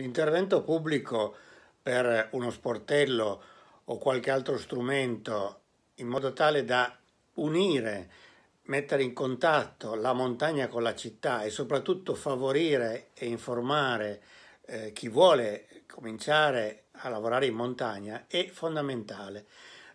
L'intervento pubblico per uno sportello o qualche altro strumento in modo tale da unire, mettere in contatto la montagna con la città e soprattutto favorire e informare eh, chi vuole cominciare a lavorare in montagna è fondamentale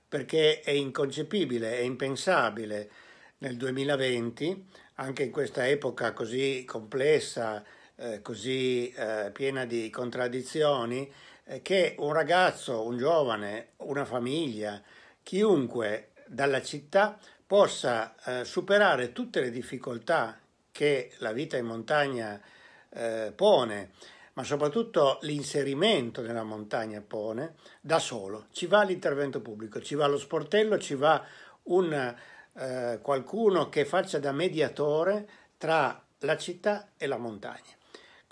perché è inconcepibile, è impensabile nel 2020, anche in questa epoca così complessa eh, così eh, piena di contraddizioni eh, che un ragazzo, un giovane, una famiglia, chiunque dalla città possa eh, superare tutte le difficoltà che la vita in montagna eh, pone, ma soprattutto l'inserimento nella montagna pone da solo. Ci va l'intervento pubblico, ci va lo sportello, ci va un, qualcuno che faccia da mediatore tra la città e la montagna.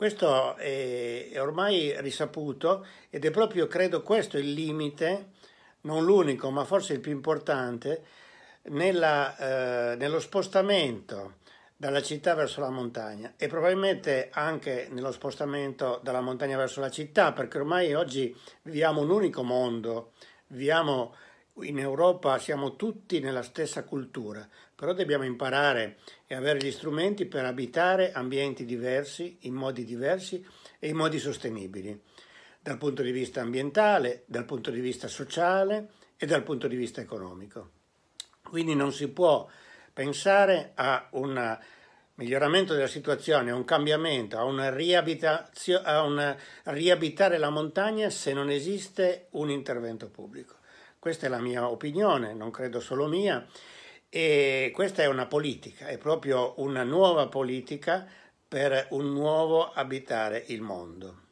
Questo è, ormai risaputo ed è proprio, credo, questo il limite, non l'unico, ma forse il più importante, nella, eh, nello spostamento dalla città verso la montagna e probabilmente anche nello spostamento dalla montagna verso la città, perché ormai oggi viviamo un unico mondo, viviamo in Europa siamo tutti nella stessa cultura, però dobbiamo imparare e avere gli strumenti per abitare ambienti diversi, in modi diversi e in modi sostenibili, dal punto di vista ambientale, dal punto di vista sociale e dal punto di vista economico. Quindi non si può pensare a un miglioramento della situazione, a un cambiamento, a, una a un riabitare la montagna se non esiste un intervento pubblico. Questa è la mia opinione, non credo solo mia, e questa è una politica, è proprio una nuova politica per un nuovo abitare il mondo.